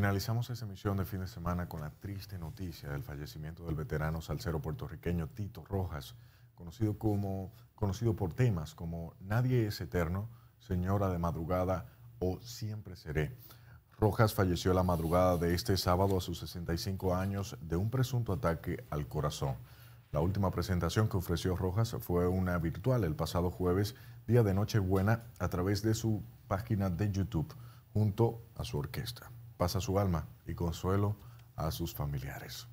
Finalizamos esta emisión de fin de semana con la triste noticia del fallecimiento del veterano salsero puertorriqueño Tito Rojas, conocido, como, conocido por temas como Nadie es eterno, Señora de Madrugada o Siempre Seré. Rojas falleció la madrugada de este sábado a sus 65 años de un presunto ataque al corazón. La última presentación que ofreció Rojas fue una virtual el pasado jueves, día de Nochebuena, a través de su página de YouTube, junto a su orquesta pasa su alma y consuelo a sus familiares.